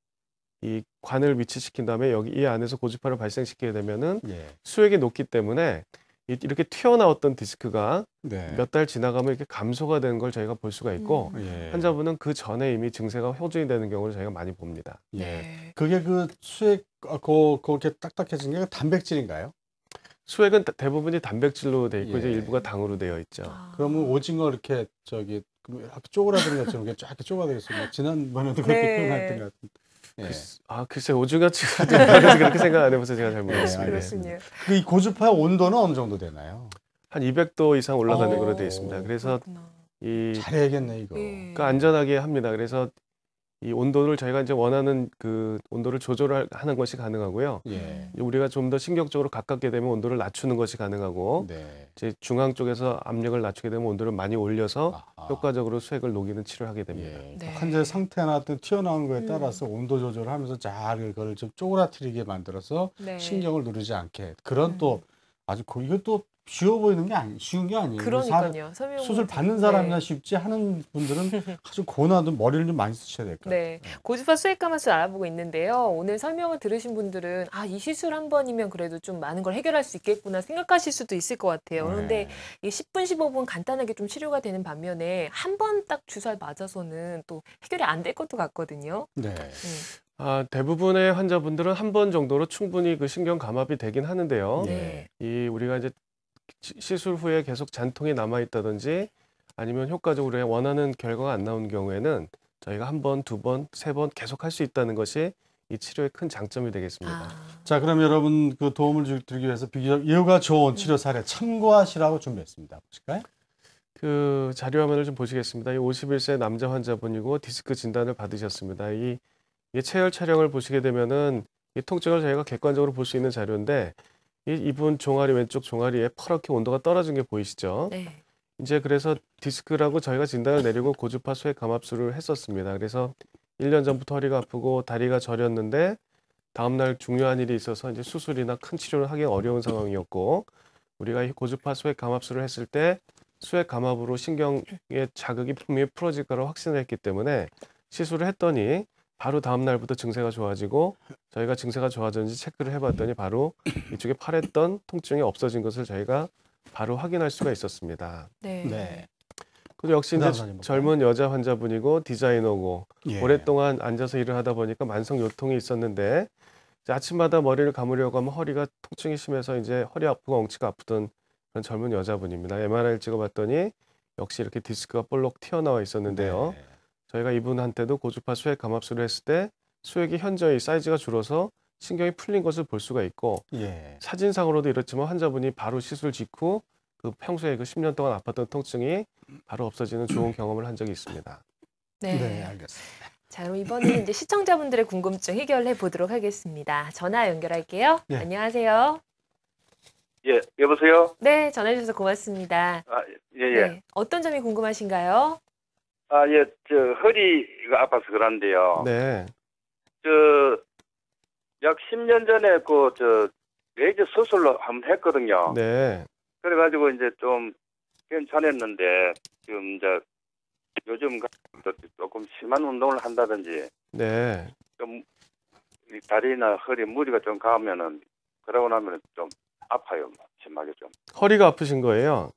Speaker 3: 이 관을 위치시킨 다음에 여기 이 안에서 고지파를 발생시키게 되면은 예. 수액이 높기 때문에 이렇게 튀어나왔던 디스크가 네. 몇달 지나가면 이렇게 감소가 되는 걸 저희가 볼 수가 있고 음. 예. 환자분은 그 전에 이미 증세가 호전이 되는 경우를 저희가 많이 봅니다. 예. 네. 그게 그 수액
Speaker 2: 아, 그 그렇게 딱딱해진 게 단백질인가요? 수액은 대부분이 단백질로 돼 있고 예. 이제 일부가 당으로 되어 있죠. 아. 그러면 오징어 이렇게 저기 그, 쪼그라드는 것처럼 이렇게 쫙 쪼가 되겠습니다. 지난번에도 그렇게 네. 표현했던 것 같은데. 예. 글, 아 글쎄 오주같이 그렇게 생각 안 해봐서 제가 잘 네, 모르겠습니다. 예, 그이 고주파 온도는 어느 정도 되나요?
Speaker 3: 한 200도 이상 올라가는 걸로 되어 있습니다. 그래서 이 잘해야겠네 이거. 예. 그까 그러니까 안전하게 합니다. 그래서 이 온도를 저희가 이제 원하는 그 온도를 조절하는 것이 가능하고요. 예. 우리가 좀 더 신경적으로 가깝게 되면 온도를 낮추는 것이 가능하고 네. 이제 중앙 쪽에서 압력을 낮추게 되면 온도를 많이 올려서 아하. 효과적으로 수액을 녹이는 치료를 하게
Speaker 2: 됩니다. 예. 네. 환자의 상태나 또튀어나온 거에 따라서 음. 온도 조절을 하면서 잘 그걸 좀 쪼그라뜨리게 만들어서 네. 신경을 누르지 않게 그런 음. 또 아주 이것도 쉬워 보이는 게 아니, 쉬운 게 아니에요. 그 그러니까요. 사, 수술 받는 사람이나 네. 쉽지 하는 분들은 아주 고난도 머리를 좀 많이 쓰셔야 될것
Speaker 1: 네. 같아요. 네. 고주파 수액감마술 알아보고 있는데요. 오늘 설명을 들으신 분들은 아, 이 시술 한 번이면 그래도 좀 많은 걸 해결할 수 있겠구나 생각하실 수도 있을 것 같아요. 그런데 이 10분, 15분 간단하게 좀 치료가 되는 반면에 한 번 딱 주사를 맞아서는 또 해결이 안 될 것도 같거든요. 네. 음.
Speaker 3: 아, 대부분의 환자분들은 한 번 정도로 충분히 그 신경 감압이 되긴 하는데요. 네. 네. 이 우리가 이제 시술 후에 계속 잔통이 남아 있다든지 아니면 효과적으로 원하는 결과가 안 나온 경우에는 저희가 한 번, 두 번, 세 번 계속 할 수 있다는 것이 이 치료의 큰 장점이
Speaker 2: 되겠습니다. 아. 자, 그럼 여러분 그 도움을 드리기 위해서 비교적 예후가 좋은 치료 사례 참고하시라고 준비했습니다. 보실까요? 그 자료 화면을 좀 보시겠습니다. 이 51세 남자
Speaker 3: 환자분이고 디스크 진단을 받으셨습니다. 이, 이 체열 촬영을 보시게 되면은 이 통증을 저희가 객관적으로 볼 수 있는 자료인데 이분 종아리 왼쪽 종아리에 파렇게 온도가 떨어진 게 보이시죠? 네. 이제 그래서 디스크라고 저희가 진단을 내리고 고주파 수액 감압술을 했었습니다. 그래서 1년 전부터 허리가 아프고 다리가 저렸는데 다음날 중요한 일이 있어서 이제 수술이나 큰 치료를 하기 어려운 상황이었고 우리가 고주파 수액 감압술을 했을 때 수액 감압으로 신경의 자극이 분명히 풀어질 거라고 확신을 했기 때문에 시술을 했더니 바로 다음 날부터 증세가 좋아지고 저희가 증세가 좋아졌는지 체크를 해봤더니 바로 이쪽에 팔했던 통증이 없어진 것을 저희가 바로 확인할 수가 있었습니다.
Speaker 2: 네. 네.
Speaker 3: 그리고 역시 이제 젊은 여자 환자분이고 디자이너고 예. 오랫동안 앉아서 일을 하다 보니까 만성 요통이 있었는데 아침마다 머리를 감으려고 하면 허리가 통증이 심해서 이제 허리 아프고 엉치가 아프던 그런 젊은 여자분입니다. MRI 찍어봤더니 역시 이렇게 디스크가 볼록 튀어나와 있었는데요. 네. 저희가 이분한테도 고주파 수액 감압술을 했을 때 수액이 현저히 사이즈가 줄어서 신경이 풀린 것을 볼 수가 있고 예. 사진상으로도 이렇지만 환자분이 바로 시술 직후 그 평소에 그 10년 동안 아팠던 통증이 바로 없어지는 좋은 경험을 한 적이 있습니다. 네, 네
Speaker 1: 알겠습니다. 자, 그럼 이번에 이제 시청자분들의 궁금증 해결해 보도록 하겠습니다. 전화 연결할게요. 네. 안녕하세요.
Speaker 5: 예, 여보세요.
Speaker 1: 네, 전화 주셔서 고맙습니다.
Speaker 5: 아, 예, 예. 네,
Speaker 1: 어떤 점이 궁금하신가요?
Speaker 5: 아, 예, 저, 허리가 아파서 그런데요. 네. 저, 약 10년 전에 그, 저, 레이저 수술로 한번 했거든요. 네. 그래가지고 이제 좀 괜찮았는데, 지금 이제 요즘 조금 심한 운동을 한다든지. 네. 좀 다리나 허리 무리가 좀 가면은, 그러고 나면은 좀 아파요. 심하게 좀.
Speaker 3: 허리가 아프신 거예요?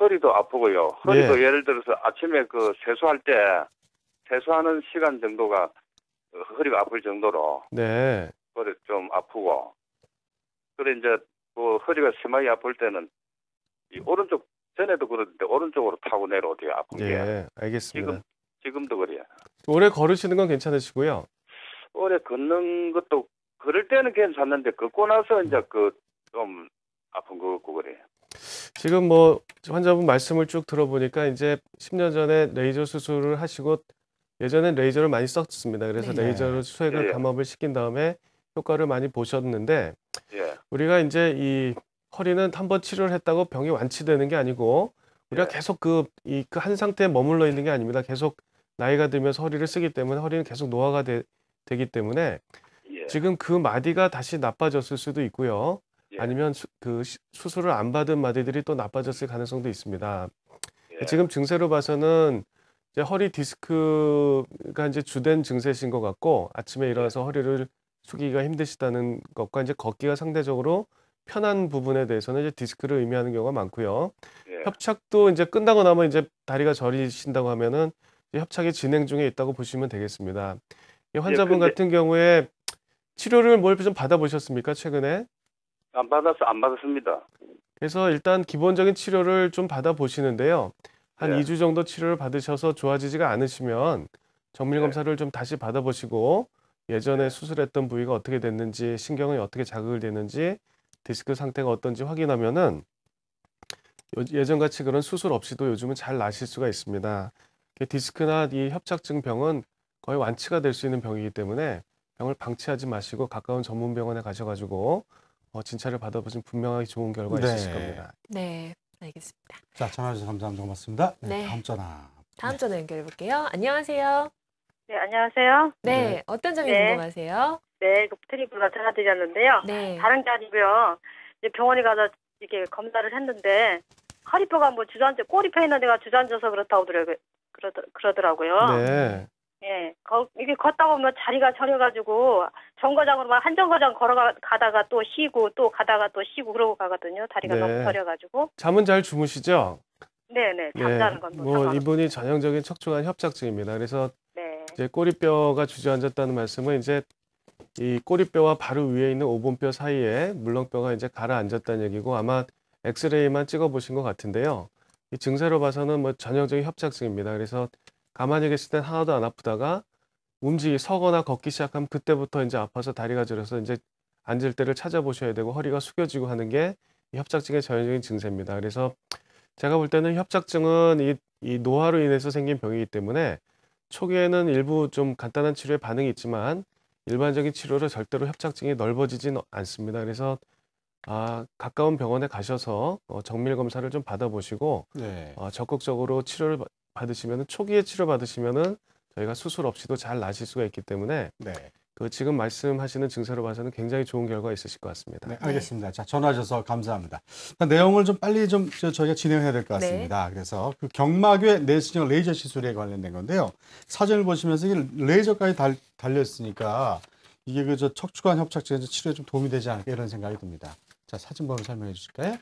Speaker 5: 허리도 아프고요. 허리도 예. 를 들어서 아침에 그 세수할 때 세수하는 시간 정도가 그 허리가 아플 정도로 네. 허리 좀 아프고 그래 이제 그 허리가 심하게 아플 때는 이 오른쪽 전에도 그랬는데 오른쪽으로 타고 내려오대요 아픈
Speaker 3: 예, 게. 알겠습니다. 지금 지금도 그래요. 오래 걸으시는 건 괜찮으시고요.
Speaker 5: 오래 걷는 것도 걸을 때는 괜찮는데 걷고 나서 이제 그 좀 아픈 거 같고 그래요.
Speaker 3: 지금 뭐 환자분 말씀을 쭉 들어보니까 이제 10년 전에 레이저 수술을 하시고 예전엔 레이저를 많이 썼습니다. 그래서 네. 레이저로 수액을 네. 예, 예. 감압을 시킨 다음에 효과를 많이 보셨는데 네. 우리가 이제 이 허리는 한 번 치료를 했다고 병이 완치되는 게 아니고 우리가 계속 그 이 그 한 상태에 머물러 있는 게 아닙니다. 계속 나이가 들면서 허리를 쓰기 때문에 허리는 계속 노화가 되, 기 때문에 지금 그 마디가 다시 나빠졌을 수도 있고요. 예. 아니면 수, 그 수술을 안 받은 마디들이 또 나빠졌을 가능성도 있습니다. 예. 지금 증세로 봐서는 이제 허리 디스크가 이제 주된 증세신 것 같고 아침에 예. 일어나서 허리를 숙이기가 힘드시다는 것과 이제 걷기가 상대적으로 편한 부분에 대해서는 이제 디스크를 의미하는 경우가 많고요. 예. 협착도 이제 끝나고 나면 이제 다리가 저리신다고 하면은 협착이 진행 중에 있다고 보시면 되겠습니다. 이 환자분 예, 근데... 같은 경우에 치료를 뭘 좀 받아보셨습니까 최근에?
Speaker 5: 안받았어안 받았습니다.
Speaker 3: 그래서 일단 기본적인 치료를 좀 받아보시는데요. 한 네. 2주 정도 치료를 받으셔서 좋아지지가 않으시면 정밀 네. 검사를 좀 다시 받아보시고 예전에 네. 수술했던 부위가 어떻게 됐는지 신경이 어떻게 자극을 됐는지 디스크 상태가 어떤지 확인하면은 예전같이 그런 수술 없이도 요즘은 잘 나실 수가 있습니다. 디스크나 이 협착증 병은 거의 완치가 될 수 있는 병이기 때문에 병을 방치하지 마시고 가까운 전문 병원에 가셔가지고 어, 진찰을 받아보시면 분명하게 좋은 결과 네. 있으실 겁니다.
Speaker 1: 네, 알겠습니다.
Speaker 2: 자, 참여해주셔서 감사합니다. 고맙습니다. 네, 네. 다음 전화.
Speaker 1: 다음 네. 전화 연결해 볼게요.
Speaker 5: 안녕하세요. 네, 안녕하세요. 네, 네. 어떤 점이 네. 궁금하세요? 네, 이 그 트리블라 전화드렸는데요. 네. 다른 게 아니고요. 이제 병원에 가서 이렇게 검사를 했는데 허리뼈가 뭐 주저앉아 꼬리 펴 있는 데가 주저앉아서 그렇다고 그러더라고요. 네. 거, 이게 걷다 보면 자리가 저려가지고 정거장으로 막한 정거장 걸어가다가 또 쉬고 또 가다가 또 쉬고 그러고 가거든요. 다리가 네. 너무 저려가지고.
Speaker 3: 잠은 잘 주무시죠?
Speaker 5: 네네. 네. 네. 잠자는 네. 건뭐 뭐
Speaker 3: 이분이 전형적인 척추관 협착증입니다. 그래서 네. 이제 꼬리뼈가 주저앉았다는 말씀은 이제 이 꼬리뼈와 바로 위에 있는 오분뼈 사이에 물렁뼈가 이제 가라앉았다는 얘기고 아마 엑스레이만 찍어보신 것 같은데요. 이 증세로 봐서는 뭐 전형적인 협착증입니다. 그래서 가만히 계실 땐 하나도 안 아프다가 움직이 서거나 걷기 시작하면 그때부터 이제 아파서 다리가 저려서 이제 앉을 때를 찾아보셔야 되고 허리가 숙여지고 하는 게 협착증의 전형적인 증세입니다. 그래서 제가 볼 때는 협착증은 이, 이 노화로 인해서 생긴 병이기 때문에 초기에는 일부 좀 간단한 치료에 반응이 있지만 일반적인 치료로 절대로 협착증이 넓어지진 않습니다. 그래서 아, 가까운 병원에 가셔서 어, 정밀 검사를 좀 받아보시고 네. 어, 적극적으로 치료를 받으시면 초기에 치료 받으시면은 저희가 수술 없이도 잘 나실 수가 있기 때문에 네. 그 지금 말씀하시는 증세로 봐서는
Speaker 2: 굉장히 좋은 결과 가 있으실 것 같습니다. 네, 알겠습니다. 자, 전화 주셔서 감사합니다. 내용을 좀 빨리 좀 저희가 진행해야 될것 네. 같습니다. 네. 그래서 그 경막외 내시경 레이저 시술에 관련된 건데요. 사진을 보시면서 레이저까지 달, 달렸으니까 이게 그저 척추관 협착증 치료에 좀 도움이 되지 않을까 이런 생각이 듭니다. 자, 사진 보면 설명해 주실까요?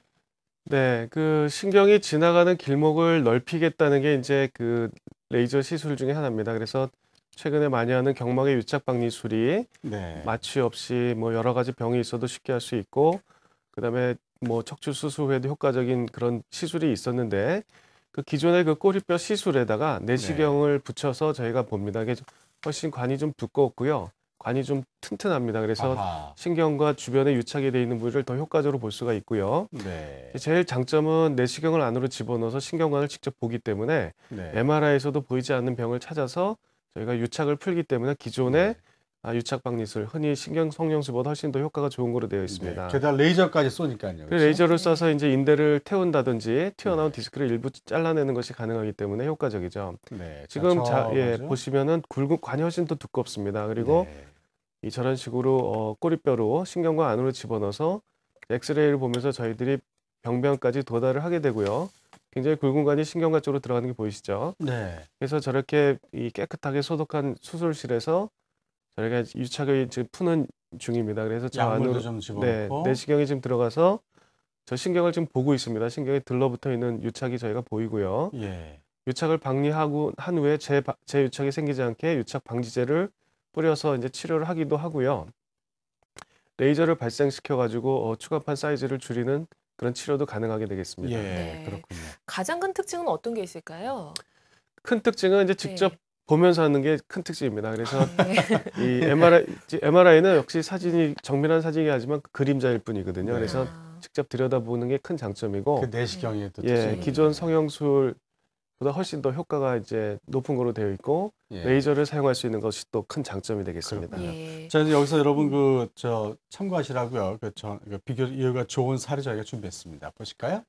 Speaker 3: 네, 그 신경이 지나가는 길목을 넓히겠다는 게 이제 그 레이저 시술 중에 하나입니다. 그래서 최근에 많이 하는 경막의 유착방 미술이 네. 마취 없이 뭐 여러 가지 병이 있어도 쉽게 할 수 있고 그다음에 뭐 척추 수술 후에도 효과적인 그런 시술이 있었는데 그 기존의 그 꼬리뼈 시술에다가 네. 내시경을 붙여서 저희가 봅니다. 이게 훨씬 관이 좀 두꺼웠고요. 관이 좀 튼튼합니다. 그래서 아하. 신경과 주변에 유착이 돼 있는 부위를 더 효과적으로 볼 수가 있고요. 네. 제일 장점은 내시경을 안으로 집어넣어서 신경관을 직접 보기 때문에 네. MRI에서도 보이지 않는 병을 찾아서 저희가 유착을 풀기 때문에 기존의 네. 아, 유착박리술 흔히 신경 성형수보다 훨씬 더 효과가 좋은 거로 되어 있습니다. 네, 게다가 레이저까지 쏘니까요. 그 그렇죠? 레이저를 쏴서 이제 인대를 태운다든지 튀어나온 네. 디스크를 일부 잘라내는 것이 가능하기 때문에 효과적이죠. 네, 지금 자, 예, 보시면은 굵은 관이 훨씬 더 두껍습니다. 그리고 네. 이 저런 식으로 어, 꼬리뼈로 신경과 안으로 집어넣어서 엑스레이를 보면서 저희들이 병변까지 도달을 하게 되고요. 굉장히 굵은관이 신경관 쪽으로 들어가는 게 보이시죠? 네. 그래서 저렇게 이 깨끗하게 소독한 수술실에서 저희가 유착을 지금 푸는 중입니다. 그래서 저 안으로 네, 내시경이 지금 들어가서 저 신경을 지금 보고 있습니다. 신경에 들러붙어 있는 유착이 저희가 보이고요. 예. 유착을 방리하고 한 후에 재, 재유착이 생기지 않게 유착 방지제를 뿌려서 이제 치료를 하기도 하고요. 레이저를 발생시켜 가지고 어, 추가판 사이즈를 줄이는 그런 치료도 가능하게 되겠습니다. 예, 네. 그렇군요.
Speaker 1: 가장 큰 특징은 어떤 게 있을까요?
Speaker 3: 큰 특징은 이제 직접 네. 보면서 하는 게 큰 특징입니다. 그래서 아, 네. 이 MRI, MRI는 역시 사진이 정밀한 사진이 하지만 그림자일 뿐이거든요. 그래서 아. 직접 들여다보는 게 큰 장점이고 그 내시경이 또 예, 기존 성형술 보다 훨씬 더 효과가 이제 높은 거로 되어 있고 예. 레이저를 사용할 수 있는 것이 또 큰 장점이 되겠습니다.
Speaker 2: 예. 자 이제 여기서 여러분 그 저 참고하시라고요. 그, 저, 그 비교 이유가 좋은 사례 저희가 준비했습니다. 보실까요?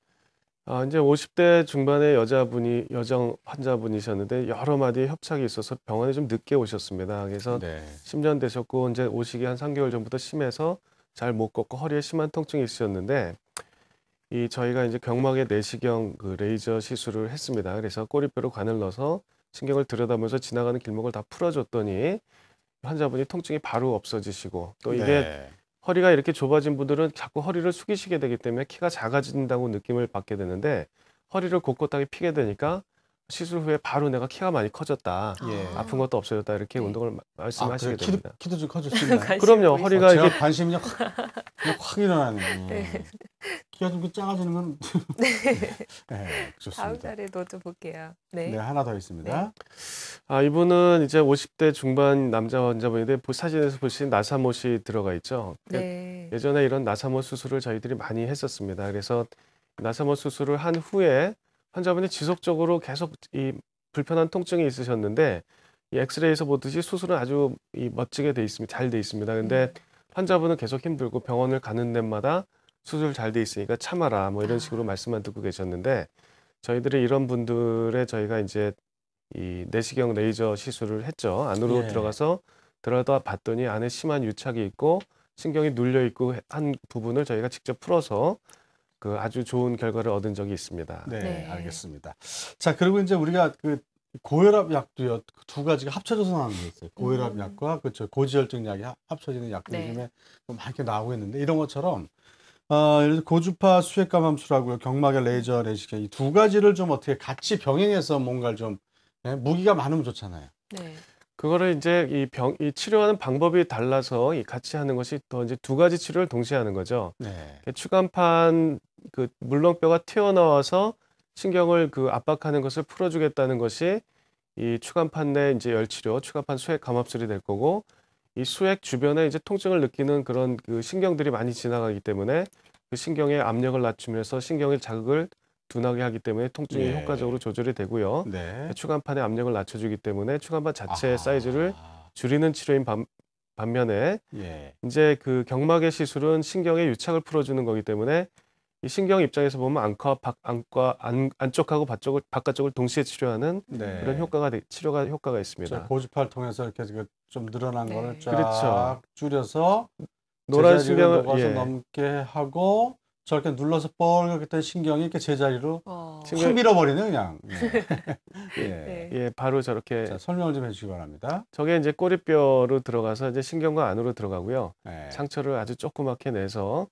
Speaker 3: 아 이제 50대 중반의 여자분이 여정 환자분이셨는데 여러 마디 협착이 있어서 병원에 좀 늦게 오셨습니다. 그래서 네. 10년 되셨고 이제 오시기 한 3개월 전부터 심해서 잘 못 걷고 허리에 심한 통증이 있으셨는데 이 저희가 이제 경막에 내시경 그 레이저 시술을 했습니다. 그래서 꼬리뼈로 관을 넣어서 신경을 들여다보면서 지나가는 길목을 다 풀어줬더니 환자분이 통증이 바로 없어지시고 또 이게 네. 허리가 이렇게 좁아진 분들은 자꾸 허리를 숙이시게 되기 때문에 키가 작아진다고 느낌을 받게 되는데 허리를 곳곳하게 피게 되니까 시술 후에 바로 내가 키가 많이 커졌다. 예. 아픈 것도 없어졌다. 이렇게 네. 운동을 말씀하시게 그 됩니다. 키도 좀 커졌어요. 관 그럼요. 허리가 어, 제가 이게 관심이 확, 확 일어나네요. 네.
Speaker 2: 키가 좀 작아지는 건 네, 다
Speaker 3: 네, 좋습니다.
Speaker 1: 자리에 넣 볼게요. 네. 네, 하나 더 있습니다. 네.
Speaker 3: 아, 이분은 이제 50대 중반 남자 환자분인데 사진에서 보시는 나사못이 들어가 있죠. 네. 예전에 이런 나사못 수술을 저희들이 많이 했었습니다. 그래서 나사못 수술을 한 후에 환자분이 지속적으로 계속 이 불편한 통증이 있으셨는데 이 엑스레이에서 보듯이 수술은 아주 이 멋지게 돼 있습니다. 잘 돼 있습니다. 근데 음. 환자분은 계속 힘들고 병원을 가는 데마다 수술 잘 돼 있으니까 참아라 뭐 이런 아. 식으로 말씀만 듣고 계셨는데 저희들이 이런 분들의 저희가 이제 이 내시경 레이저 시술을 했죠. 안으로 예. 들어가서 들어다 봤더니 안에 심한 유착이 있고 신경이 눌려 있고 한 부분을 저희가 직접 풀어서 그 아주 좋은 결과를 얻은 적이
Speaker 2: 있습니다. 네, 네. 알겠습니다. 자, 그리고 이제 우리가 그 고혈압 약도요 그 두 가지가 합쳐져서 나오는 게 있어요. 고혈압 음. 약과 그쵸 고지혈증 약이 합쳐지는 약도 네. 요즘에 많이 나오고 있는데 이런 것처럼 어, 고주파 수액감암술하고요 경막의 레이저 내시케이 두 가지를 좀 어떻게 같이 병행해서 뭔가를 좀 예, 무기가 많으면 좋잖아요.
Speaker 5: 네.
Speaker 3: 그거를 이제 이 병 이 치료하는 방법이 달라서 이 같이 하는 것이 더 이제 두 가지 치료를 동시에 하는 거죠. 네. 그 추간판 그 물렁뼈가 튀어나와서 신경을 그 압박하는 것을 풀어주겠다는 것이 이 추간판 내 이제 열치료, 추간판 수액 감압술이 될 거고 이 수액 주변에 이제 통증을 느끼는 그런 그 신경들이 많이 지나가기 때문에 그신경에 압력을 낮추면서 신경의 자극을 둔하게 하기 때문에 통증이 예. 효과적으로 조절이 되고요. 네. 추간판의 압력을 낮춰주기 때문에 추간판 자체의 아 사이즈를 줄이는 치료인 반, 반면에 예. 이제 그 경막의 시술은 신경의 유착을 풀어주는 거기 때문에 이 신경 입장에서 보면 안과 밖 안과 안, 안쪽하고 바쪽을 바깥쪽을 동시에 치료하는 네. 그런 효과가 치료가 효과가 있습니다.
Speaker 2: 고주파를 통해서 이렇게 그 좀 늘어난 네. 거를 쫙 그렇죠. 줄여서 노란 신경을 예. 넘게 하고 저렇게 눌러서 뻘겋게 된 신경이 이렇게 제자리로 어. 밀어버리네 그냥. 네. 네. 예. 네.
Speaker 3: 예, 바로 저렇게 자, 설명을 좀 해주시기 바랍니다. 저게 이제 꼬리뼈로 들어가서 이제 신경관 안으로 들어가고요. 네. 상처를 아주 조그맣게 내서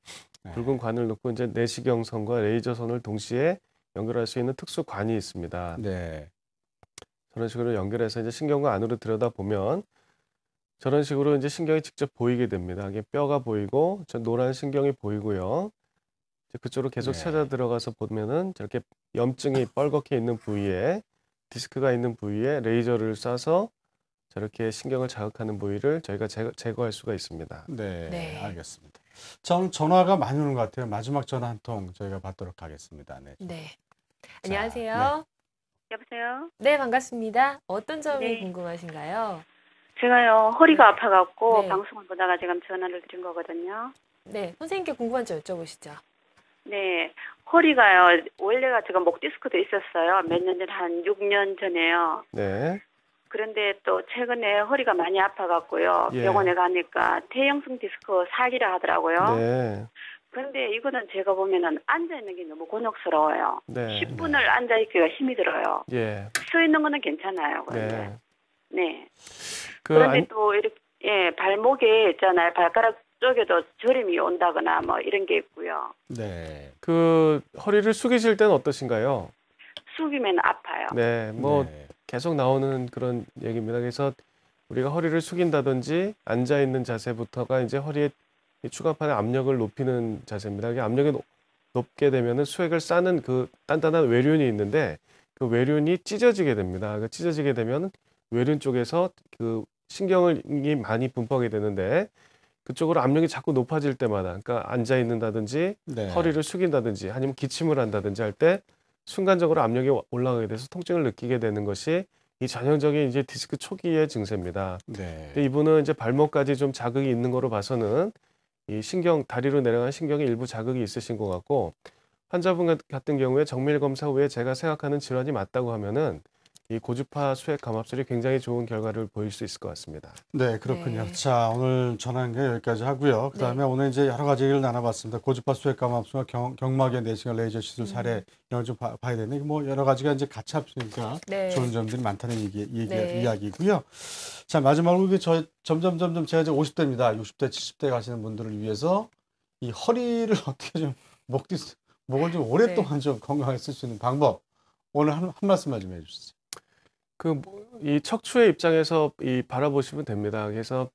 Speaker 3: 붉은 네. 관을 놓고 이제 내시경선과 레이저선을 동시에 연결할 수 있는 특수 관이 있습니다. 네. 저런 식으로 연결해서 이제 신경관 안으로 들여다 보면 저런 식으로 이제 신경이 직접 보이게 됩니다. 이게 뼈가 보이고 저 노란 신경이 보이고요. 그쪽으로 계속 네. 찾아 들어가서 보면은 저렇게 염증이 뻘겋게 있는 부위에 디스크가 있는 부위에 레이저를 쏴서 저렇게 신경을 자극하는 부위를 저희가 제거, 할 수가 있습니다. 네, 네. 알겠습니다.
Speaker 2: 자, 전화가 많이 오는 것 같아요. 마지막 전화 한 통 저희가 받도록 하겠습니다. 네. 네.
Speaker 1: 자, 안녕하세요. 네. 여보세요. 네, 반갑습니다. 어떤 점이 네. 궁금하신가요?
Speaker 4: 제가요 허리가
Speaker 1: 네. 아파갖고 네. 방송을
Speaker 4: 보다가 지금 전화를 드린 거거든요. 네, 선생님께 궁금한 점 여쭤보시죠. 네. 허리가요. 원래가 제가 목 디스크도 있었어요. 몇 년 전, 한 6년 전에요. 네. 그런데 또 최근에 허리가 많이 아파갖고요. 예. 병원에 가니까 태형성 디스크 사기라 하더라고요. 네. 근데 이거는 제가 보면은 앉아 있는 게 너무 곤혹스러워요
Speaker 1: 네. 10분을
Speaker 4: 네. 앉아 있기가 힘이 들어요. 예. 서 있는 거는 괜찮아요. 그런데. 네. 네. 그 그런데 안... 또 이렇게 예 발목에 있잖아요 발가락 쪽에도 저림이 온다거나 뭐 이런 게 있고요.
Speaker 3: 네. 그 허리를 숙이실 때는 어떠신가요?
Speaker 4: 숙이면 아파요.
Speaker 3: 네. 뭐 네. 계속 나오는 그런 얘기입니다. 그래서 우리가 허리를 숙인다든지 앉아 있는 자세부터가 이제 허리에 추가판의 압력을 높이는 자세입니다. 이게 압력이 높게 되면은 수액을 싸는 그 단단한 외륜이 있는데 그 외륜이 찢어지게 됩니다. 그 찢어지게 되면 외륜 쪽에서 그 신경이 많이 분포하게 되는데 그쪽으로 압력이 자꾸 높아질 때마다 그러니까 앉아 있는다든지 네. 허리를 숙인다든지 아니면 기침을 한다든지 할 때 순간적으로 압력이 올라가게 돼서 통증을 느끼게 되는 것이 이 전형적인 이제 디스크 초기의 증세입니다. 네. 근데 이분은 이제 발목까지 좀 자극이 있는 거로 봐서는 이 신경 다리로 내려간 신경에 일부 자극이 있으신 것 같고 환자분 같은 경우에 정밀 검사 후에 제가 생각하는 질환이 맞다고 하면은 이 고주파 수액 감압술이 굉장히 좋은 결과를 보일 수 있을 것 같습니다.
Speaker 2: 네, 그렇군요. 네. 자, 오늘 전화한 게 여기까지 하고요. 네. 그다음에 네. 오늘 이제 여러 가지 얘기를 나눠봤습니다. 고주파 수액 감압술과 경, 막의 내시경 레이저 시술 사례 음. 이런 좀 봐, 야 되는데 뭐 여러 가지가 이제 같이 합치니까 네. 좋은 점들이 많다는 얘기, 얘기 네. 이야기고요. 자, 마지막으로 저 점점 점점 제가 이제 50대입니다. 60대, 70대 가시는 분들을 위해서 이 허리를 어떻게 좀목 목을 좀 오랫동안 네. 좀 건강하게 쓸 수 있는 방법 오늘 한, 한 말씀만 좀 해주세요. 그이 뭐, 척추의
Speaker 3: 입장에서 이 바라보시면 됩니다. 그래서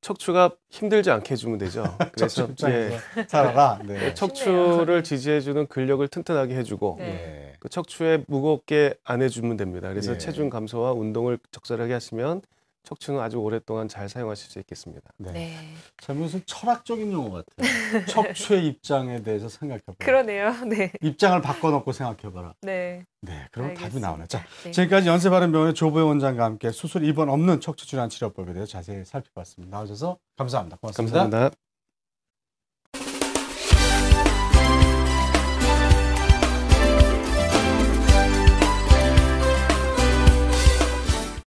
Speaker 3: 척추가 힘들지 않게 해주면 되죠.
Speaker 2: 그래서 예, 살아라. 네. 네. 네. 척추를
Speaker 3: 지지해주는 근력을 튼튼하게 해주고 네. 네. 그 척추에 무겁게 안 해주면 됩니다. 그래서 예. 체중 감소와 운동을 적절하게 하시면 척추는 아주 오랫동안 잘 사용하실 수 있겠습니다. 네.
Speaker 2: 네. 참 무슨 철학적인 용어 같아요. 척추의 입장에 대해서 생각해봐라.
Speaker 1: 그러네요. 네.
Speaker 2: 입장을 바꿔놓고 생각해봐라. 네. 네. 그럼 답이 나오네. 자, 네. 지금까지 연세바른병원의 조보영 원장과 함께 수술 입원 없는 척추 질환 치료법에 대해 자세히 살펴봤습니다. 나오셔서 감사합니다. 고맙습니다. 감사합니다.